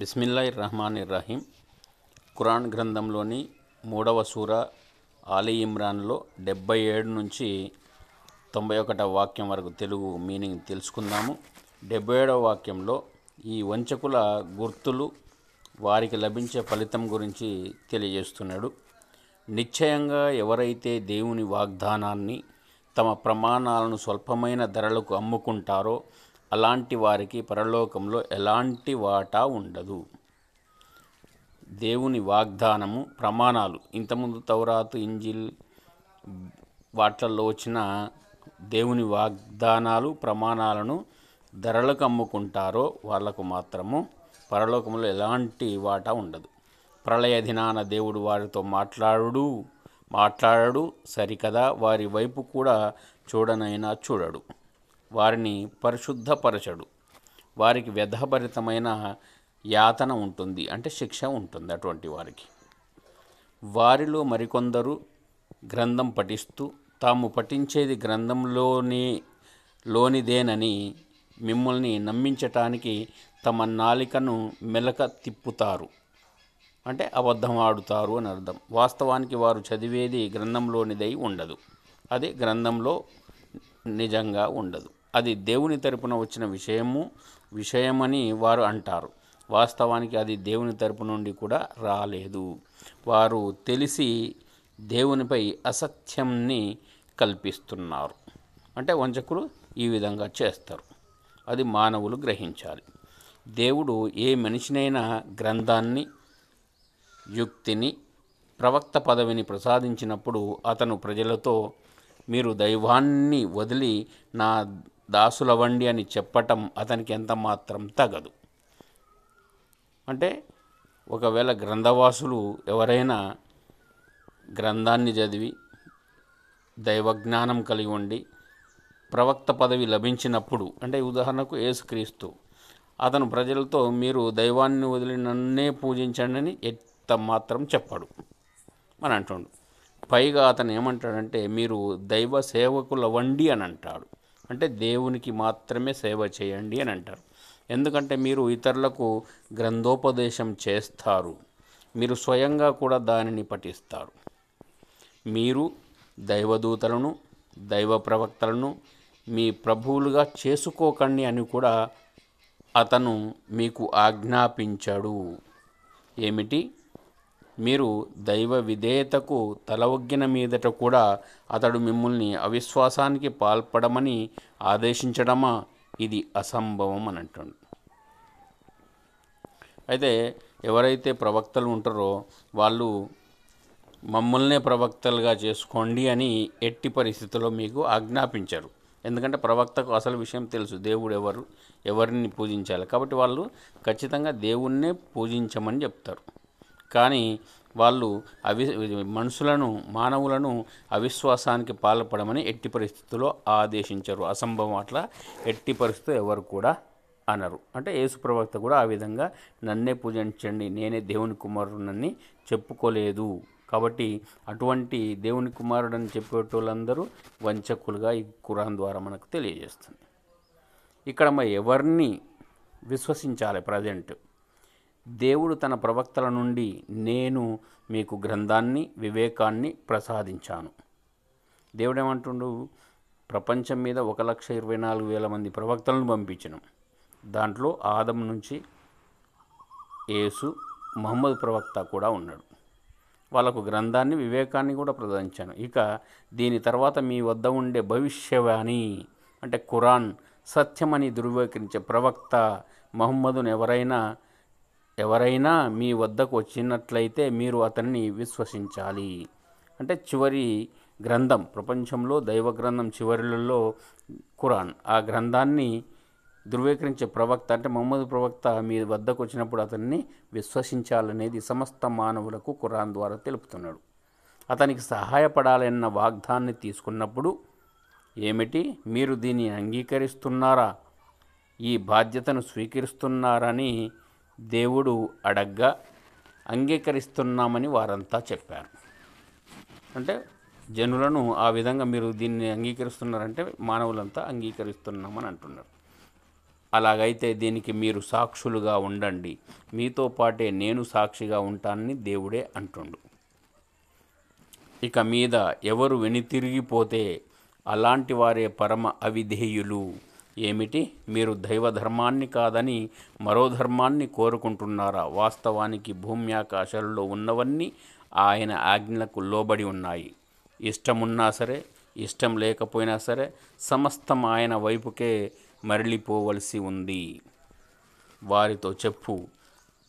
బిస్మిల్లా రహమాన్ ఇర్రాహీం కురాన్ గ్రంథంలోని మూడవ సూర ఆలీ ఇమ్రాన్లో డెబ్బై ఏడు నుంచి తొంభై ఒకటవ వాక్యం వరకు తెలుగు మీనింగ్ తెలుసుకుందాము డెబ్బై ఏడవ వాక్యంలో ఈ వంచకుల గుర్తులు వారికి లభించే ఫలితం గురించి తెలియజేస్తున్నాడు నిశ్చయంగా ఎవరైతే దేవుని వాగ్దానాన్ని తమ ప్రమాణాలను స్వల్పమైన ధరలకు అమ్ముకుంటారో అలాంటి వారికి పరలోకంలో ఎలాంటి వాటా ఉండదు దేవుని వాగ్దానము ప్రమాణాలు ఇంతకుముందు తౌరాతు ఇంజిల్ వాట్లల్లో వచ్చిన దేవుని వాగ్దానాలు ప్రమాణాలను ధరలకు అమ్ముకుంటారో వాళ్లకు మాత్రము పరలోకంలో ఎలాంటి వాటా ఉండదు ప్రళయ దినాన దేవుడు వారితో మాట్లాడు మాట్లాడడు సరికదా వారి వైపు కూడా చూడనైనా చూడడు వారిని పరిశుద్ధపరచడు వారికి వ్యధభరితమైన యాతన ఉంటుంది అంటే శిక్ష ఉంటుంది అటువంటి వారికి వారిలో మరికొందరు గ్రంథం పఠిస్తూ తాము పఠించేది గ్రంథంలోనే లోనిదేనని మిమ్మల్ని నమ్మించటానికి తమ నాలికను మెలక తిప్పుతారు అంటే అబద్ధం ఆడుతారు అని అర్థం వాస్తవానికి వారు చదివేది గ్రంథంలోనిదై ఉండదు అది గ్రంథంలో నిజంగా ఉండదు అది దేవుని తరపున వచ్చిన విషయము విషయమని వారు అంటారు వాస్తవానికి అది దేవుని తరపు నుండి కూడా రాలేదు వారు తెలిసి దేవునిపై అసత్యంని కల్పిస్తున్నారు అంటే వంచకులు ఈ విధంగా చేస్తారు అది మానవులు గ్రహించాలి దేవుడు ఏ మనిషినైనా గ్రంథాన్ని యుక్తిని ప్రవక్త పదవిని ప్రసాదించినప్పుడు అతను ప్రజలతో మీరు దైవాన్ని వదిలి నా దాసులవండి అని చెప్పటం అతనికి ఎంత మాత్రం తగదు అంటే ఒకవేళ గ్రంథవాసులు ఎవరైనా గ్రంథాన్ని చదివి దైవజ్ఞానం కలిగి ఉండి ప్రవక్త పదవి లభించినప్పుడు అంటే ఉదాహరణకు ఏసుక్రీస్తు అతను ప్రజలతో మీరు దైవాన్ని వదిలి నన్నే పూజించండి అని ఎంత మాత్రం చెప్పాడు అని అంటుండు పైగా అతను ఏమంటాడంటే మీరు దైవ సేవకుల వండి అని అంటాడు అంటే దేవునికి మాత్రమే సేవ చేయండి అని అంటారు ఎందుకంటే మీరు ఇతరులకు గ్రంథోపదేశం చేస్తారు మీరు స్వయంగా కూడా దానిని పఠిస్తారు మీరు దైవదూతలను దైవ ప్రవక్తలను మీ ప్రభువులుగా చేసుకోకండి అని కూడా అతను మీకు ఆజ్ఞాపించాడు ఏమిటి మీరు దైవ విధేయతకు తలవొగ్గిన మీదట కూడా అతడు మిమ్మల్ని అవిశ్వాసానికి పాల్పడమని ఆదేశించడమా ఇది అసంభవం అని అంటాడు అయితే ఎవరైతే ప్రవక్తలు ఉంటారో వాళ్ళు మమ్మల్నే ప్రవక్తలుగా చేసుకోండి అని ఎట్టి పరిస్థితుల్లో మీకు ఆజ్ఞాపించారు ఎందుకంటే ప్రవక్తకు అసలు విషయం తెలుసు దేవుడు ఎవరు ఎవరిని పూజించాలి కాబట్టి వాళ్ళు ఖచ్చితంగా దేవుణ్ణే పూజించమని చెప్తారు కానీ వాళ్ళు అవి మనుషులను మానవులను అవిశ్వాసానికి పాల్పడమని ఎట్టి పరిస్థితుల్లో ఆదేశించరు అసంభవం అట్లా ఎట్టి పరిస్థితులు ఎవరు కూడా అనరు అంటే యేసు ప్రవక్త కూడా ఆ విధంగా నన్నే పూజించండి నేనే దేవుని కుమారుడనని చెప్పుకోలేదు కాబట్టి అటువంటి దేవుని కుమారుడని చెప్పేటోళ్ళందరూ వంచకులుగా ఈ కురాన్ ద్వారా మనకు తెలియజేస్తుంది ఇక్కడ మరి ఎవరిని విశ్వసించాలి ప్రజెంట్ దేవుడు తన ప్రవక్తల నుండి నేను మీకు గ్రంథాన్ని వివేకాన్ని ప్రసాదించాను దేవుడు ఏమంటుండు ప్రపంచం మీద ఒక లక్ష ఇరవై నాలుగు వేల మంది ప్రవక్తలను పంపించను దాంట్లో ఆదం నుంచి యేసు మహమ్మద్ ప్రవక్త కూడా ఉన్నాడు వాళ్ళకు గ్రంథాన్ని వివేకాన్ని కూడా ప్రదర్శించాను ఇక దీని తర్వాత మీ వద్ద ఉండే భవిష్యవాణి అంటే ఖురాన్ సత్యమని ధృవీకరించే ప్రవక్త మహమ్మదును ఎవరైనా ఎవరైనా మీ వద్దకు వచ్చినట్లయితే మీరు అతన్ని విశ్వసించాలి అంటే చివరి గ్రంథం ప్రపంచంలో దైవ గ్రంథం చివరిలో ఖురాన్ ఆ గ్రంథాన్ని ధృవీకరించే ప్రవక్త అంటే మహమ్మద్ ప్రవక్త మీ వద్దకు వచ్చినప్పుడు అతన్ని విశ్వసించాలనేది సమస్త మానవులకు ఖురాన్ ద్వారా తెలుపుతున్నాడు అతనికి సహాయపడాలన్న వాగ్దాన్ని తీసుకున్నప్పుడు ఏమిటి మీరు దీన్ని అంగీకరిస్తున్నారా ఈ బాధ్యతను స్వీకరిస్తున్నారని దేవుడు అడగ్గా అంగీకరిస్తున్నామని వారంతా చెప్పారు అంటే జనులను ఆ విధంగా మీరు దీన్ని అంగీకరిస్తున్నారంటే మానవులంతా అంగీకరిస్తున్నామని అంటున్నారు అలాగైతే దీనికి మీరు సాక్షులుగా ఉండండి మీతో పాటే నేను సాక్షిగా ఉంటానని దేవుడే అంటుండు ఇక మీద ఎవరు వెనుతిరిగిపోతే అలాంటి వారే పరమ అవిధేయులు ఏమిటి మీరు దైవ ధర్మాన్ని కాదని మరో ధర్మాన్ని కోరుకుంటున్నారా వాస్తవానికి భూమి ఆకాశాలలో ఉన్నవన్నీ ఆయన ఆజ్ఞలకు లోబడి ఉన్నాయి ఇష్టమున్నా సరే ఇష్టం లేకపోయినా సరే సమస్తం ఆయన వైపుకే మరలిపోవలసి ఉంది వారితో చెప్పు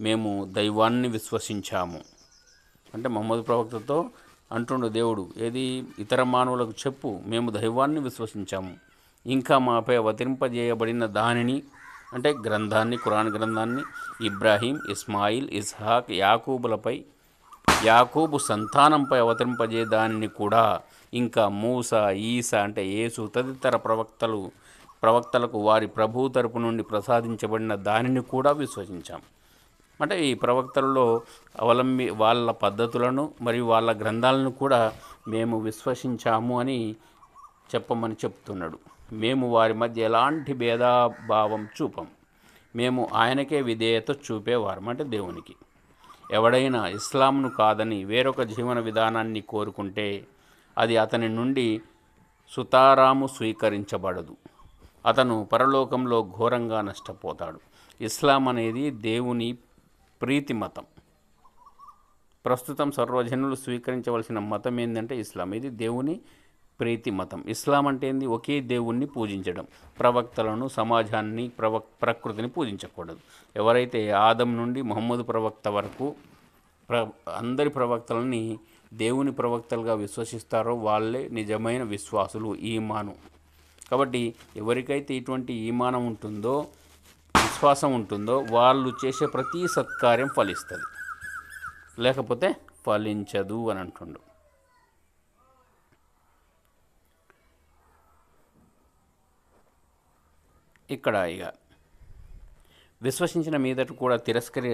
మేము దైవాన్ని విశ్వసించాము అంటే మహమ్మద్ ప్రవక్తతో అంటుండు దేవుడు ఏది ఇతర మానవులకు చెప్పు మేము దైవాన్ని విశ్వసించాము ఇంకా మాపై అవతరింపజేయబడిన దానిని అంటే గ్రంథాన్ని కురాన్ గ్రంథాన్ని ఇబ్రాహీం ఇస్మాయిల్ ఇస్హాక్ యాకూబులపై యాకూబు సంతానంపై అవతరింపజే దానిని కూడా ఇంకా మూస ఈసా అంటే యేసు తదితర ప్రవక్తలు ప్రవక్తలకు వారి ప్రభు తరపు నుండి ప్రసాదించబడిన దానిని కూడా విశ్వసించాం అంటే ఈ ప్రవక్తలలో అవలంబి వాళ్ళ పద్ధతులను మరియు వాళ్ళ గ్రంథాలను కూడా మేము విశ్వసించాము అని చెప్పమని చెప్తున్నాడు మేము వారి మధ్య ఎలాంటి భేదాభావం చూపం మేము ఆయనకే విధేయత చూపేవారు అంటే దేవునికి ఎవడైనా ఇస్లాంను కాదని వేరొక జీవన విధానాన్ని కోరుకుంటే అది అతని నుండి సుతారాము స్వీకరించబడదు అతను పరలోకంలో ఘోరంగా నష్టపోతాడు ఇస్లాం అనేది దేవుని ప్రీతి మతం ప్రస్తుతం సర్వజనులు స్వీకరించవలసిన మతం ఏంటంటే ఇస్లాం ఇది దేవుని ప్రీతి మతం ఇస్లాం అంటే ఏంది ఒకే దేవుణ్ణి పూజించడం ప్రవక్తలను సమాజాన్ని ప్రవ ప్రకృతిని పూజించకూడదు ఎవరైతే ఆదం నుండి మహమ్మద్ ప్రవక్త వరకు ప్ర అందరి ప్రవక్తలని దేవుని ప్రవక్తలుగా విశ్వసిస్తారో వాళ్ళే నిజమైన విశ్వాసులు ఈమాను కాబట్టి ఎవరికైతే ఇటువంటి ఈమానం ఉంటుందో విశ్వాసం ఉంటుందో వాళ్ళు చేసే ప్రతి సత్కార్యం ఫలిస్తుంది లేకపోతే ఫలించదు అని అంటుండు ఇక్కడ ఇక విశ్వసించిన మీదట కూడా తిరస్కరి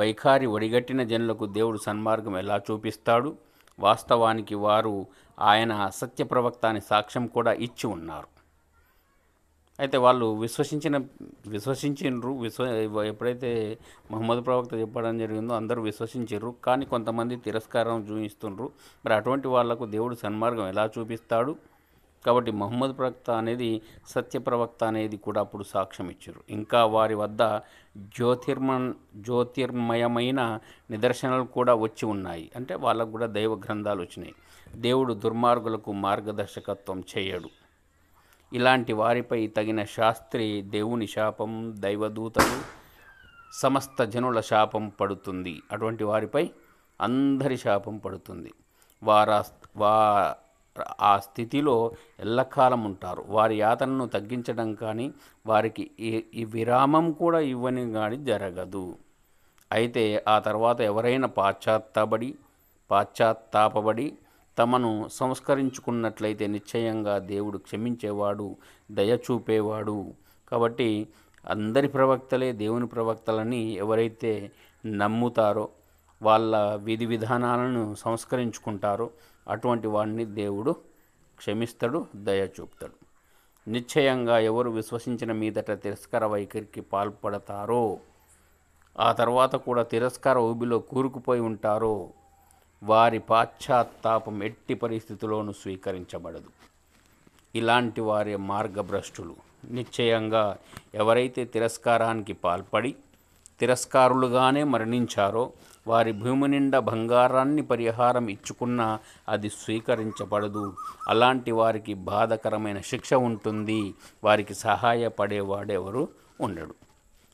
వైఖారి ఒడిగట్టిన జనులకు దేవుడు సన్మార్గం ఎలా చూపిస్తాడు వాస్తవానికి వారు ఆయన అసత్య ప్రవక్త అని సాక్ష్యం కూడా ఇచ్చి ఉన్నారు అయితే వాళ్ళు విశ్వసించిన విశ్వసించిండ్రు విశ్వ ఎప్పుడైతే మహమ్మద్ ప్రవక్త చెప్పడం జరిగిందో అందరూ విశ్వసించరు కానీ కొంతమంది తిరస్కారం చూపిస్తుండ్రు మరి అటువంటి వాళ్లకు దేవుడు సన్మార్గం ఎలా చూపిస్తాడు కాబట్టి మహమ్మద్ ప్రవక్త అనేది సత్య ప్రవక్త అనేది కూడా అప్పుడు సాక్ష్యం ఇచ్చారు ఇంకా వారి వద్ద జ్యోతిర్మ జ్యోతిర్మయమైన నిదర్శనాలు కూడా వచ్చి ఉన్నాయి అంటే వాళ్ళకు కూడా దైవ గ్రంథాలు వచ్చినాయి దేవుడు దుర్మార్గులకు మార్గదర్శకత్వం చేయడు ఇలాంటి వారిపై తగిన శాస్త్రి దేవుని శాపం దైవదూతలు సమస్త జనుల శాపం పడుతుంది అటువంటి వారిపై అందరి శాపం పడుతుంది వారా వా ఆ స్థితిలో ఎల్లకాలం ఉంటారు వారి యాతనను తగ్గించడం కానీ వారికి ఈ విరామం కూడా ఇవ్వని కానీ జరగదు అయితే ఆ తర్వాత ఎవరైనా పాశ్చాత్తాపడి పాశ్చాత్తాపబడి తమను సంస్కరించుకున్నట్లయితే నిశ్చయంగా దేవుడు క్షమించేవాడు దయ చూపేవాడు కాబట్టి అందరి ప్రవక్తలే దేవుని ప్రవక్తలని ఎవరైతే నమ్ముతారో వాళ్ళ విధి విధానాలను సంస్కరించుకుంటారో అటువంటి వాడిని దేవుడు క్షమిస్తాడు దయ చూపుతాడు నిశ్చయంగా ఎవరు విశ్వసించిన మీదట తిరస్కార వైఖరికి పాల్పడతారో ఆ తర్వాత కూడా తిరస్కార ఊబిలో కూరుకుపోయి ఉంటారో వారి పాశ్చాత్తాపం ఎట్టి పరిస్థితిలోనూ స్వీకరించబడదు ఇలాంటి వారి మార్గభ్రష్టులు నిశ్చయంగా ఎవరైతే తిరస్కారానికి పాల్పడి తిరస్కారులుగానే మరణించారో వారి భూమి నిండా బంగారాన్ని పరిహారం ఇచ్చుకున్నా అది స్వీకరించబడదు అలాంటి వారికి బాధకరమైన శిక్ష ఉంటుంది వారికి సహాయపడేవాడెవరు ఉండడు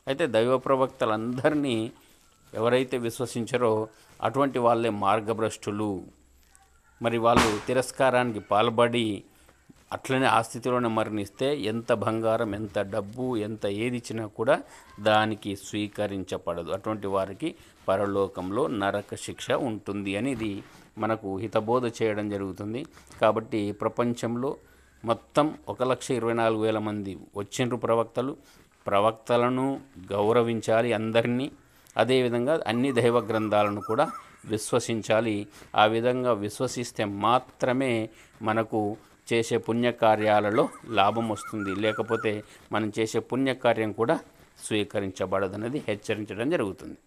అయితే దైవ ప్రవక్తలందరినీ ఎవరైతే విశ్వసించారో అటువంటి వాళ్ళే మార్గభ్రష్టులు మరి వాళ్ళు తిరస్కారానికి పాల్పడి అట్లనే ఆ స్థితిలోనే మరణిస్తే ఎంత బంగారం ఎంత డబ్బు ఎంత ఏది ఇచ్చినా కూడా దానికి స్వీకరించబడదు అటువంటి వారికి పరలోకంలో నరక శిక్ష ఉంటుంది అనేది మనకు హితబోధ చేయడం జరుగుతుంది కాబట్టి ప్రపంచంలో మొత్తం ఒక లక్ష ఇరవై నాలుగు వేల మంది వచ్చిండ్రు ప్రవక్తలు ప్రవక్తలను గౌరవించాలి అందరినీ అదేవిధంగా అన్ని దైవ గ్రంథాలను కూడా విశ్వసించాలి ఆ విధంగా విశ్వసిస్తే మాత్రమే మనకు చేసే పుణ్యకార్యాలలో లాభం వస్తుంది లేకపోతే మనం చేసే పుణ్యకార్యం కూడా స్వీకరించబడదన్నది హెచ్చరించడం జరుగుతుంది